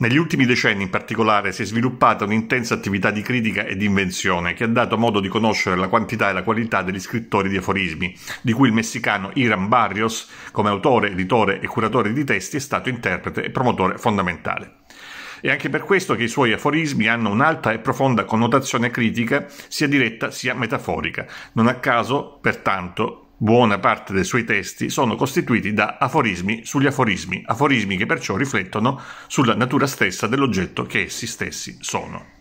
Negli ultimi decenni in particolare si è sviluppata un'intensa attività di critica e di invenzione che ha dato modo di conoscere la quantità e la qualità degli scrittori di aforismi, di cui il messicano Iran Barrios, come autore, editore e curatore di testi, è stato interprete e promotore fondamentale. È anche per questo che i suoi aforismi hanno un'alta e profonda connotazione critica, sia diretta sia metaforica. Non a caso, pertanto, Buona parte dei suoi testi sono costituiti da aforismi sugli aforismi, aforismi che perciò riflettono sulla natura stessa dell'oggetto che essi stessi sono.